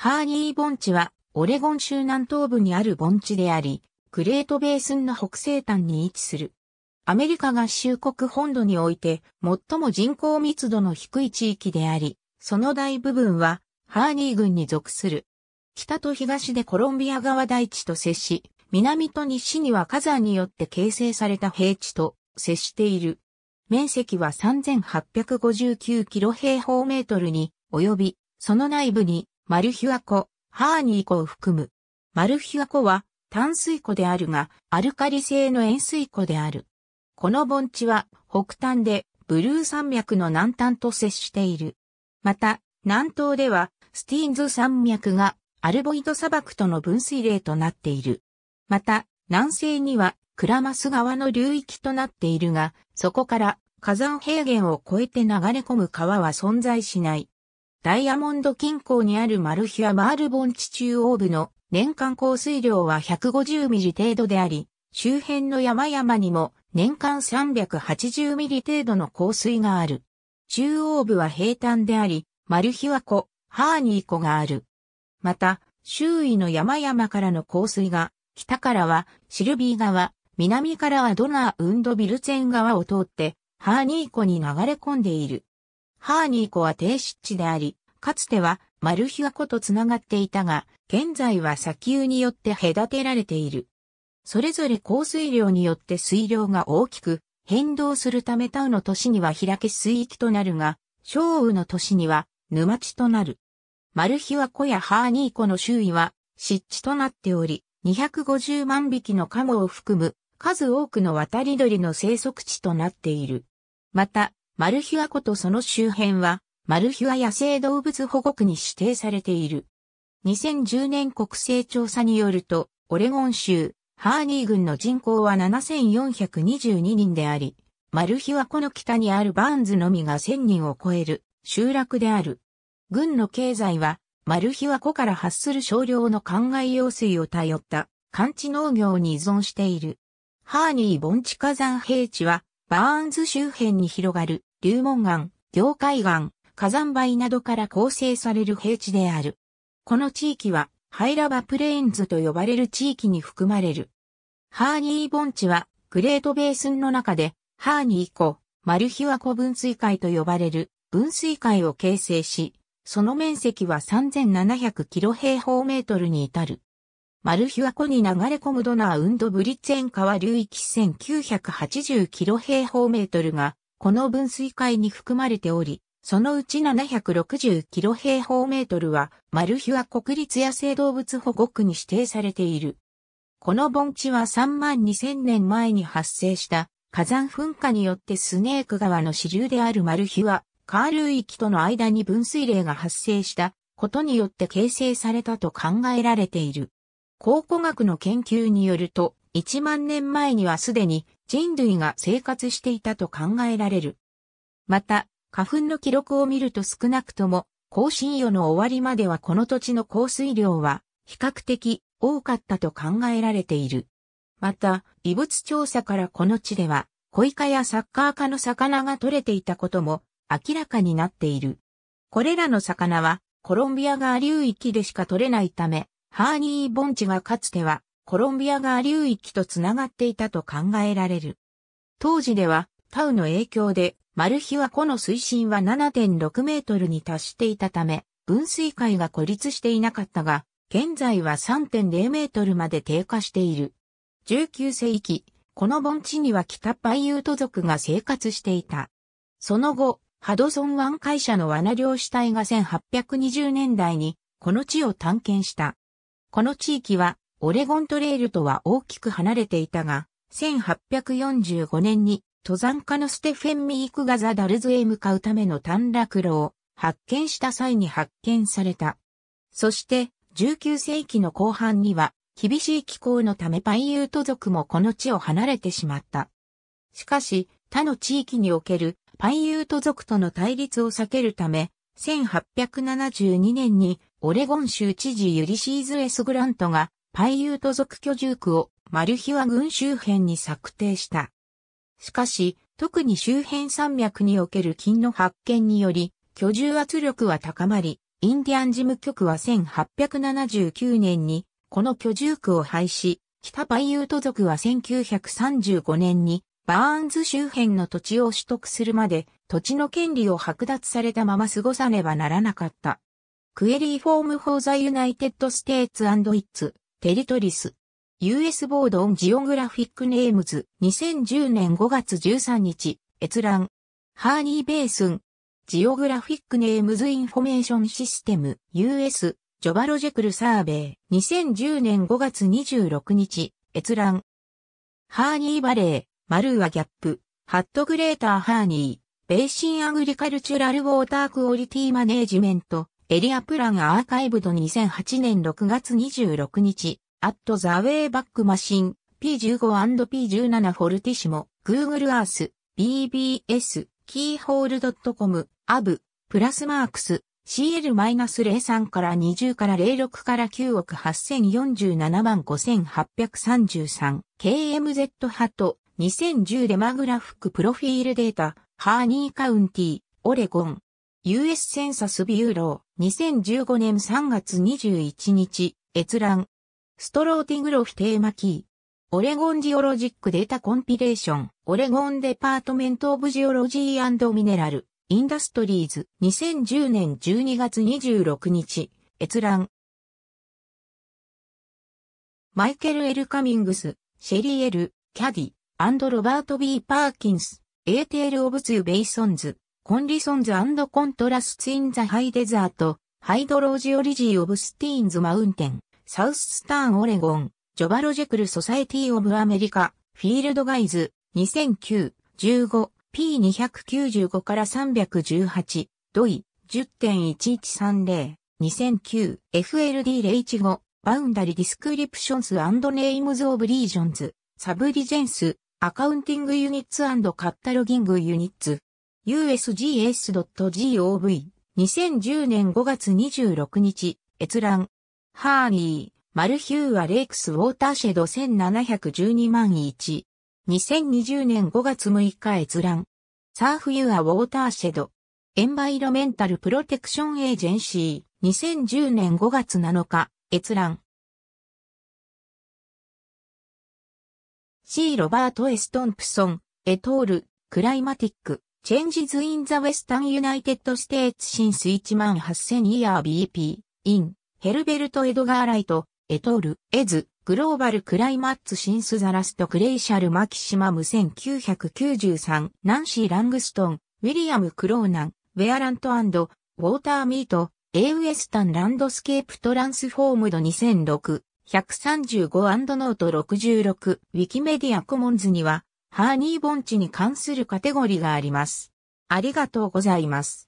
ハーニー盆地は、オレゴン州南東部にある盆地であり、グレートベースンの北西端に位置する。アメリカ合衆国本土において、最も人口密度の低い地域であり、その大部分は、ハーニー郡に属する。北と東でコロンビア川大地と接し、南と西には火山によって形成された平地と接している。面積は3859キロ平方メートルに及び、その内部にマルヒュア湖、ハーニー湖を含む。マルヒュア湖は淡水湖であるが、アルカリ性の塩水湖である。この盆地は北端でブルー山脈の南端と接している。また、南東ではスティーンズ山脈がアルボイド砂漠との分水嶺となっている。また、南西にはクラマス川の流域となっているが、そこから火山平原を越えて流れ込む川は存在しない。ダイヤモンド近郊にあるマルヒア・マール盆地中央部の年間降水量は150ミリ程度であり、周辺の山々にも年間380ミリ程度の降水がある。中央部は平坦であり、マルヒワ湖、ハーニー湖がある。また、周囲の山々からの降水が、北からはシルビー川、南からはドナーウンドビルツェン川を通って、ハーニー湖に流れ込んでいる。ハーニー湖は低湿地であり、かつてはマルヒワ湖とつながっていたが、現在は砂丘によって隔てられている。それぞれ降水量によって水量が大きく変動するためタウの都市には開け水域となるが、小雨の都市には沼地となる。マルヒワ湖やハーニー湖の周囲は湿地となっており、250万匹のカモを含む数多くの渡り鳥の生息地となっている。また、マルヒワ湖とその周辺はマルヒは野生動物保護区に指定されている。2010年国勢調査によると、オレゴン州、ハーニー郡の人口は7422人であり、マルヒはこの北にあるバーンズのみが1000人を超える集落である。郡の経済は、マルヒは湖から発する少量の灌漑用水を頼った、寒地農業に依存している。ハーニー盆地火山平地は、バーンズ周辺に広がる、流紋岩、凝海岩、火山灰などから構成される平地である。この地域は、ハイラバプレーンズと呼ばれる地域に含まれる。ハーニー盆地は、グレートベースンの中で、ハーニー湖、マルヒワ湖分水海と呼ばれる分水海を形成し、その面積は3700キロ平方メートルに至る。マルヒワ湖に流れ込むドナーウンドブリッツェン川流域1980キロ平方メートルが、この分水海に含まれており、そのうち760キロ平方メートルはマルヒュア国立野生動物保護区に指定されている。この盆地は3万2000年前に発生した火山噴火によってスネーク川の支流であるマルヒュア、カール域との間に分水嶺が発生したことによって形成されたと考えられている。考古学の研究によると、1万年前にはすでに人類が生活していたと考えられる。また、花粉の記録を見ると少なくとも、更新予の終わりまではこの土地の降水量は比較的多かったと考えられている。また、異物調査からこの地では、小イカやサッカー科の魚が取れていたことも明らかになっている。これらの魚はコロンビア川流域でしか取れないため、ハーニー盆地がかつてはコロンビア川流域とつながっていたと考えられる。当時ではタウの影響でマルヒはこの水深は7.6メートルに達していたため、分水界が孤立していなかったが、現在は3.0メートルまで低下している。19世紀、この盆地には北パイユート族が生活していた。その後、ハドソン湾会社の罠漁師隊が1820年代にこの地を探検した。この地域はオレゴントレールとは大きく離れていたが、1845年に登山家のステフェン・ミークガザ・ダルズへ向かうための短絡路を発見した際に発見された。そして、19世紀の後半には、厳しい気候のためパイユート族もこの地を離れてしまった。しかし、他の地域におけるパイユート族との対立を避けるため、1872年にオレゴン州知事ユリシーズ・エス・グラントがパイユート族居住区をマルヒワ郡周辺に策定した。しかし、特に周辺山脈における金の発見により、居住圧力は高まり、インディアン事務局は1879年に、この居住区を廃止、北バイユート族は1935年に、バーンズ周辺の土地を取得するまで、土地の権利を剥奪されたまま過ごさねばならなかった。クエリーフォームフォーザユナイテッドステーツイッツ、テリトリス。US ボードオンジオグラフィックネームズ2010年5月13日閲覧ハーニー・ベースンジオグラフィックネームズインフォメーションシステム US ジョバロジェクルサーベイ2010年5月26日閲覧ハーニーバレーマルーアギャップハットグレーターハーニーベーシンアグリカルチュラルウォータークオリティマネージメントエリアプランアーカイブド2008年6月26日アットザウェイバックマシン、P15&P17 フォルティシモ、Google Earth、BBS、キーホール .com、アブ、プラスマークス、CL-03 から20から06から9億8047万5833、KMZ ハト、2010デマグラフックプロフィールデータ、ハーニーカウンティ、オレゴン。US センサスビューロー、2015年3月21日、閲覧。ストローティングロフテーマキー。オレゴンジオロジックデータコンピレーション、オレゴンデパートメントオブジオロジーミネラル、インダストリーズ、2010年12月26日、閲覧。マイケル・エル・カミングス、シェリー・エル、キャディ、アンド・ロバート・ B・ パーキンス、エーテール・オブ・ツー・ベイソンズ、コンリソンズ・アンド・コントラスツ・イン・ザ・ハイ・デザート、ハイドロージオリジー・オブ・スティーンズ・マウンテン。サウススターンオレゴン、ジョバロジェクルソサエティオブアメリカ、フィールドガイズ、2009、15、P295 から318、ドイ、10.1130、2009、FLD015、バウンダリディスクリプションズネイムズオブリージョンズ、サブリジェンス、アカウンティングユニッツカッタロギングユニッツ、usgs.gov、2010年5月26日、閲覧、ハーニー、マルヒューア・レイクス・ウォーターシェド1712万1。2020年5月6日閲覧。サーフ・ユア・ウォーターシェド。エンバイロメンタル・プロテクション・エージェンシー。2010年5月7日、閲覧。C. ロバート・エストンプソン、エトール、クライマティック、チェンジズ・イン・ザ・ウェスタン・ユナイテッド・ステーツ・シンス18000イヤー BP、イン。ヘルベルト・エドガー・ライト、エトール、エズ、グローバル・クライマッツ・シンス・ザラスト・クレイシャル・マキシマム1993、ナンシー・ラングストン、ウィリアム・クローナン、ウェアラントウォーター・ミート、エウエスタン・ランドスケープ・トランスフォームド2006、135ノート66、ウィキメディア・コモンズには、ハーニー・ボンチに関するカテゴリーがあります。ありがとうございます。